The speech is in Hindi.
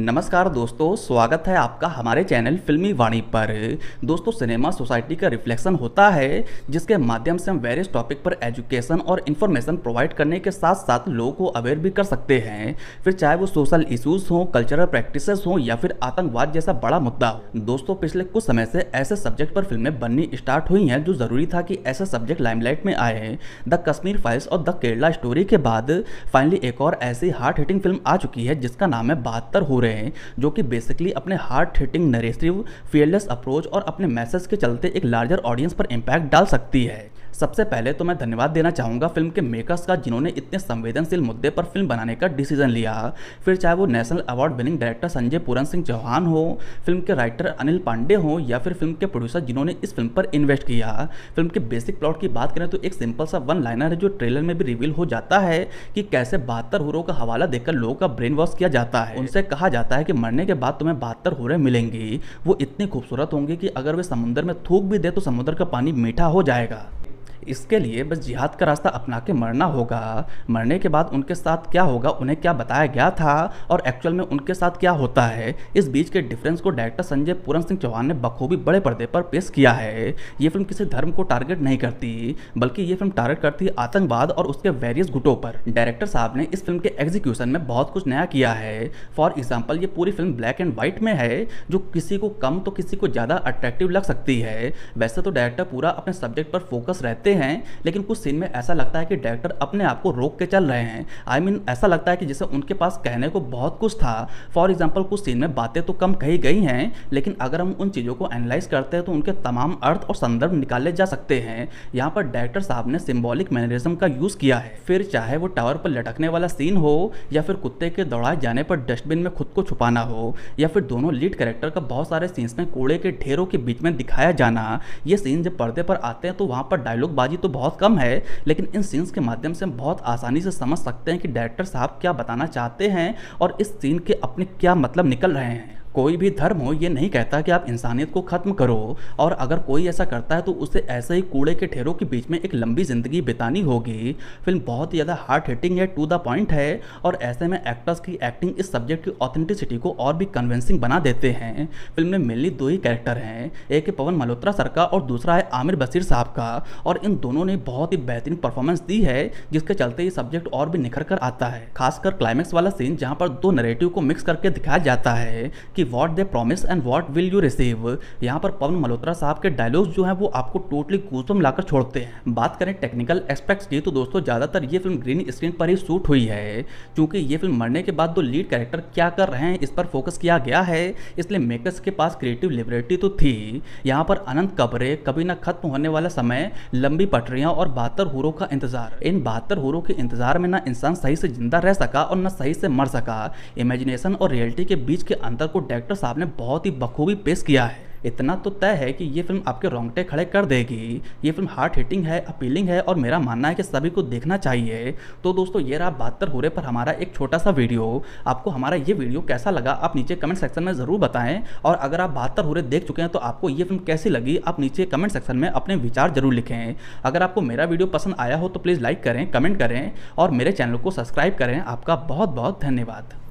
नमस्कार दोस्तों स्वागत है आपका हमारे चैनल फिल्मी वाणी पर दोस्तों सिनेमा सोसाइटी का रिफ्लेक्शन होता है जिसके माध्यम से हम वेरियस टॉपिक पर एजुकेशन और इन्फॉर्मेशन प्रोवाइड करने के साथ साथ लोगों को अवेयर भी कर सकते हैं फिर चाहे वो सोशल इश्यूज हों कल्चरल प्रैक्टिस हों या फिर आतंकवाद जैसा बड़ा मुद्दा हो दोस्तों पिछले कुछ समय से ऐसे सब्जेक्ट पर फिल्में बननी स्टार्ट हुई हैं जो जरूरी था कि ऐसे सब्जेक्ट लाइमलाइट में आए द कश्मीर फाइल्स और द केरला स्टोरी के बाद फाइनली एक और ऐसी हार्ट हिटिंग फिल्म आ चुकी है जिसका नाम है बहत्तर हो रहे रहे हैं जो कि बेसिकली अपने heart hitting narrative fearless approach और अपने मैसेज के चलते एक लार्जर ऑडियंस पर इम्पैक्ट डाल सकती है सबसे पहले तो मैं धन्यवाद देना चाहूँगा फिल्म के मेकर्स का जिन्होंने इतने संवेदनशील मुद्दे पर फिल्म बनाने का डिसीजन लिया फिर चाहे वो national award winning director Sanjay Puran Singh Chauhan हो फिल्म के राइटर अनिल पांडे हो या फिर फिल्म के प्रोड्यूसर जिन्होंने इस फिल्म पर इन्वेस्ट किया फिल्म के बेसिक प्लॉट की बात करें तो एक सिंपल सा वन लाइनर है जो ट्रेलर में भी रिवील हो जाता है कि कैसे बहत्तर हुरों का हवाला देकर लोगों का ब्रेन वॉश किया जाता है उनसे कहा जाता है कि मरने के बाद तुम्हें बहत्तर हुरे मिलेंगी वो इतनी खूबसूरत होंगी कि अगर वे समुद्र में थूक भी दे तो समुद्र का पानी मीठा हो जाएगा इसके लिए बस जिहाद का रास्ता अपना के मरना होगा मरने के बाद उनके साथ क्या होगा उन्हें क्या बताया गया था और एक्चुअल में उनके साथ क्या होता है इस बीच के डिफरेंस को डायरेक्टर संजय पूरन सिंह चौहान ने बखूबी बड़े पर्दे पर पेश किया है ये फिल्म किसी धर्म को टारगेट नहीं करती बल्कि ये फिल्म टारगेट करती है आतंकवाद और उसके वेरियस गुटों पर डायरेक्टर साहब ने इस फिल्म के एग्जीक्यूशन में बहुत कुछ नया किया है फॉर एग्जाम्पल ये पूरी फिल्म ब्लैक एंड व्हाइट में है जो किसी को कम तो किसी को ज़्यादा अट्रैक्टिव लग सकती है वैसे तो डायरेक्टर पूरा अपने सब्जेक्ट पर फोकस रहते लगते हैं लेकिन कुछ सीन में ऐसा लगता है कि डायरेक्टर अपने आप को रोक के चल रहे हैं आई I मीन mean, ऐसा लगता है कि जैसे उनके पास कहने को बहुत कुछ था फॉर एग्जाम्पल कुछ सीन में बातें तो कम कही गई हैं लेकिन अगर हम उन चीज़ों को एनालाइज करते हैं तो उनके तमाम अर्थ और संदर्भ निकाले जा सकते हैं यहाँ पर डायरेक्टर साहब ने सिम्बॉलिक मैनरिज्म का यूज़ किया है फिर चाहे वो टावर पर लटकने वाला सीन हो या फिर कुत्ते के दौड़ाए जाने पर डस्टबिन में खुद को छुपाना हो या फिर दोनों लीड कैरेक्टर का बहुत सारे सीन्स में कूड़े के ढेरों के बीच में दिखाया जाना ये सीन जब पर्दे पर आते हैं तो वहाँ पर डायलॉग बाजी तो बहुत कम है लेकिन इन सीन्स के माध्यम से हम बहुत आसानी से समझ सकते हैं कि डायरेक्टर साहब क्या बताना चाहते हैं और इस सीन के अपने क्या मतलब निकल रहे हैं कोई भी धर्म हो ये नहीं कहता कि आप इंसानियत को ख़त्म करो और अगर कोई ऐसा करता है तो उसे ऐसे ही कूड़े के ठेरों के बीच में एक लंबी ज़िंदगी बितानी होगी फिल्म बहुत ही ज़्यादा हार्ड हिटिंग है टू द पॉइंट है और ऐसे में एक्टर्स की एक्टिंग इस सब्जेक्ट की ऑथेंटिसिटी को और भी कन्विंसिंग बना देते हैं फिल्म में मेनली दो ही कैरेक्टर हैं एक है पवन मल्होत्रा सर का और दूसरा है आमिर बशीर साहब का और इन दोनों ने बहुत ही बेहतरीन परफॉर्मेंस दी है जिसके चलते ये सब्जेक्ट और भी निखर कर आता है खासकर क्लाइमैक्स वाला सीन जहाँ पर दो नरेटिव को मिक्स करके दिखाया जाता है कि what they promise and what will you receive यहाँ पर पवन मल्होत्रा साहब के डायलॉग्स जो हैं वो आपको टोटली गूसम लाकर छोड़ते हैं बात करें टेक्निकल एस्पेक्ट्स की तो दोस्तों ज़्यादातर ये फिल्म ग्रीन स्क्रीन पर ही शूट हुई है क्योंकि ये फिल्म मरने के बाद दो लीड कैरेक्टर क्या कर रहे हैं इस पर फोकस किया गया है इसलिए मेकर्स के पास क्रिएटिव लिबरिटी तो थी यहाँ पर अनंत कबरे कभी ना खत्म होने वाला समय लंबी पटरियाँ और बहत्तर हुरों का इंतजार इन बहत्तर हुरों के इंतजार में ना इंसान सही से जिंदा रह सका और न सही से मर सका इमेजिनेशन और रियलिटी के बीच के अंतर को डायरेक्टर साहब ने बहुत ही बखूबी पेश किया है इतना तो तय है कि ये फिल्म आपके रोंगटे खड़े कर देगी ये फिल्म हार्ट हिटिंग है अपीलिंग है और मेरा मानना है कि सभी को देखना चाहिए तो दोस्तों ये रहा बहत्तर हो पर हमारा एक छोटा सा वीडियो आपको हमारा ये वीडियो कैसा लगा आप नीचे कमेंट सेक्शन में ज़रूर बताएं और अगर आप बहत्तर हो देख चुके हैं तो आपको ये फिल्म कैसी लगी आप नीचे कमेंट सेक्शन में अपने विचार जरूर लिखें अगर आपको मेरा वीडियो पसंद आया हो तो प्लीज़ लाइक करें कमेंट करें और मेरे चैनल को सब्सक्राइब करें आपका बहुत बहुत धन्यवाद